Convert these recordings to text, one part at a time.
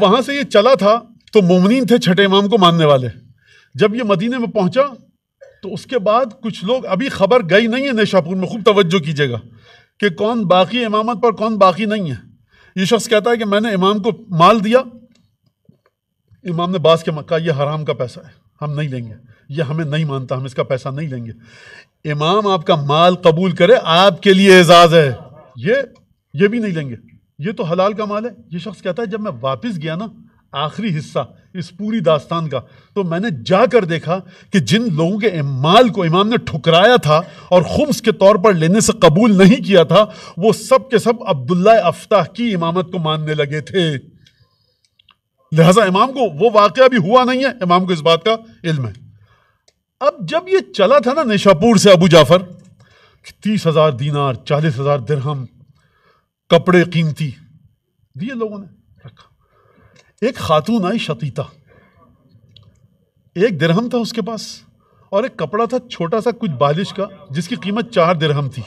वहाँ से ये चला था तो मोमिन थे छठे इमाम को मानने वाले जब ये मदीने में पहुँचा तो उसके बाद कुछ लोग अभी खबर गई नहीं है नेशापुर में खूब तवज्जो कीजिएगा कि कौन बाकी इमामत पर कौन बाकी नहीं है ये शख्स कहता है कि मैंने इमाम को माल दिया इमाम ने बास के मक्का ये हराम का पैसा है हम नहीं लेंगे ये हमें नहीं मानता हम इसका पैसा नहीं लेंगे इमाम आपका माल कबूल करे आपके लिए एजाज़ है ये ये भी नहीं लेंगे ये तो हलाल का माल है ये शख्स कहता है जब मैं वापस गया ना आखिरी हिस्सा इस पूरी दास्तान का तो मैंने जाकर देखा कि जिन लोगों के माल को इमाम ने ठुकराया था और खुम्स के तौर पर लेने से कबूल नहीं किया था वो सब के सब अब्दुल्ला अफ्ताह की इमामत को मानने लगे थे लिहाजा इमाम को वो वाक़ भी हुआ नहीं है इमाम को इस बात का इल्म है अब जब ये चला था ना निशापुर से अबू जाफर तीस हज़ार दीनार चालीस हज़ार दिरहम कपड़े कीमती दिए लोगों ने रखा एक खातून आई शतीता एक दिरहम था उसके पास और एक कपड़ा था छोटा सा कुछ बालिश का जिसकी कीमत चार दिरहम थी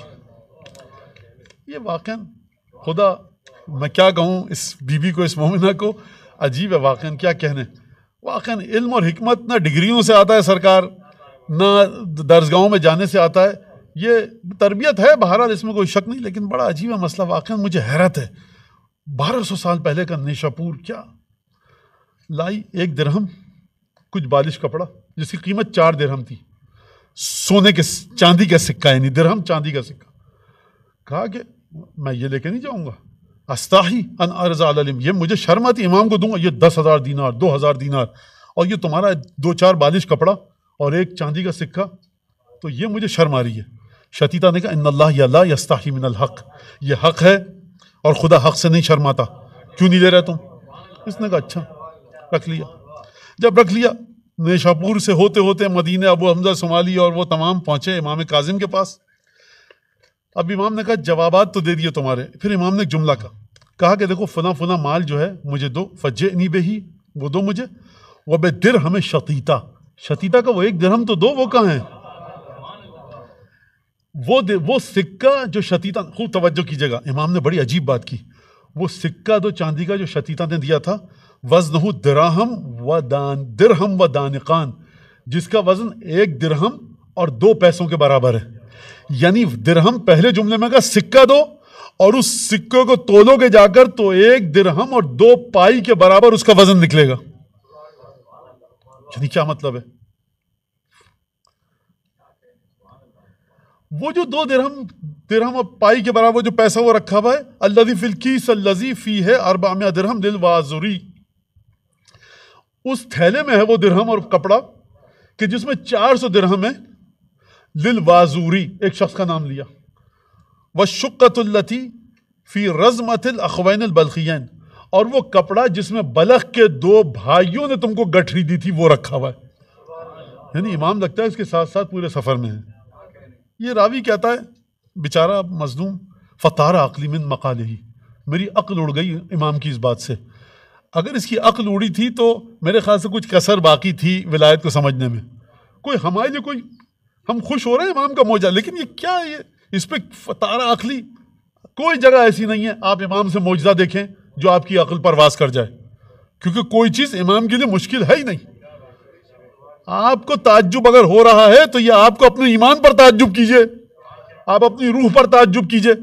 ये वाकन खुदा मैं क्या कहूँ इस बीबी को इस मोमिना को अजीब है वाक़न क्या कहने वाक़ इल्म और हमत ना डिग्रियों से आता है सरकार ना दर्जगाहों में जाने से आता है ये तरबियत है बहरहाल इसमें कोई शक नहीं लेकिन बड़ा अजीब मसला वाक़ मुझे हैरत है बारह सौ साल पहले का निशापुर क्या लाई एक दरहम कुछ बालिश कपड़ा जिसकी कीमत चार दरहम थी सोने के चांदी का सिक्का यानी दरहम चांदी का सिक्का कहा कि मैं ये लेके नहीं जाऊँगा अस्ताही अन अर्जालम ये मुझे शर्मा थी इमाम को दूंगा ये दस हज़ार दीनार दो हज़ार दीनार और ये तुम्हारा दो चार बालिश कपड़ा और एक चांदी का सिक्का तो ये मुझे शर्म आ रही है शतीता ने कहा इन्ला हक ये हक है और खुदा हक से नहीं शर्माता क्यों नहीं ले रहे तुम इसने कहा अच्छा रख लिया जब रख लिया नेशापुर से होते होते मदीने अबू हमजा सुमाली और वो तमाम पहुंचे इमाम काजिम के पास अब इमाम ने कहा जवाब तो दे दिए तुम्हारे फिर इमाम ने एक जुमला कहा कहा कि देखो फना फना माल जो है मुझे दो फजे नहीं बेही वो दो मुझे वह बे दिर हमें शतीता शतीता का वो एक दिर हम तो दो वो कहाँ हैं वो वो सिक्का जो शतीता खूब तवज्जो कीजिएगा इमाम ने बड़ी अजीब बात की वो सिक्का दो चांदी का जो शतीता ने दिया था वजन दराहम व दान दरहम व दानकान जिसका वजन एक दिरहम और दो पैसों के बराबर है यानी दिरहम पहले जुमले में का सिक्का दो और उस सिक्के को तोलोगे जाकर तो एक दिरहम और दो पाई के बराबर उसका वजन निकलेगा यानी क्या मतलब है वो जो दो दिरहम दिरहम और पाई के बराबर जो पैसा वो रखा हुआ है अल्लजी फिलकीस अल्लजी फी है अरबामिया दिरहम दिल वाजुरी उस थैले में है वो दिरहम और कपड़ा कि जिसमें 400 दिरहम है लिल वाजूरी एक शख्स का नाम लिया व शुक्तुल्लती फ़ी रजमतिल अखवैन बल्खियन और वो कपड़ा जिसमें बलख के दो भाइयों ने तुमको गठरी दी थी वो रखा हुआ है यानी इमाम लगता है इसके साथ साथ पूरे सफ़र में है ये रावी कहता है बेचारा मजलूम फ़तारा अकली मिन मकाल ही मेरी अक्ल उड़ गई इमाम की इस बात से अगर इसकी अक्ल उड़ी थी तो मेरे ख्याल से कुछ कसर बाकी थी विलायत को समझने में कोई हमारे लिए कोई हम खुश हो रहे हैं इमाम का मोजा लेकिन ये क्या है ये इस पर फ़तारा अकली कोई जगह ऐसी नहीं है आप इमाम से मौजा देखें जो आपकी अकल परवास कर जाए क्योंकि कोई चीज़ इमाम के लिए मुश्किल है ही नहीं आपको ताज्जुब अगर हो रहा है तो ये आपको अपने ईमान पर ताज्जुब कीजिए आप अपनी रूह पर ताज्जुब कीजिए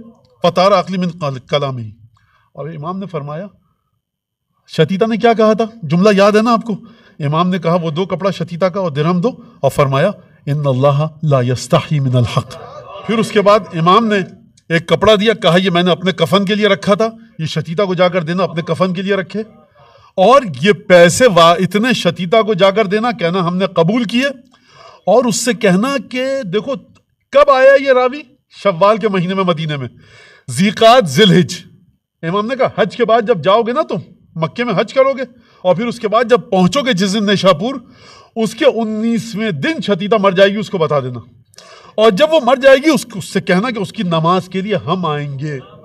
फतार अकली मिन कलाम ही और इमाम ने फरमाया शतीता ने क्या कहा था जुमला याद है ना आपको इमाम ने कहा वो दो कपड़ा शतीता का और दिरम दो और फरमाया इन अल्लाह मिन हक फिर उसके बाद इमाम ने एक कपड़ा दिया कहा ये मैंने अपने कफन के लिए रखा था ये शतीता को जाकर देना अपने कफन के लिए रखे और ये पैसे वा इतने शतीता को जाकर देना कहना हमने कबूल किए और उससे कहना कि देखो कब आया ये रावी शव्वाल के महीने में मदीने में जीकात जिलहिज इमाम ने कहा हज के बाद जब जाओगे ना तुम मक्के में हज करोगे और फिर उसके बाद जब पहुंचोगे जिस दिन नेशापुर उसके उन्नीसवें दिन छतीता मर जाएगी उसको बता देना और जब वो मर जाएगी उसको उससे कहना कि उसकी नमाज के लिए हम आएंगे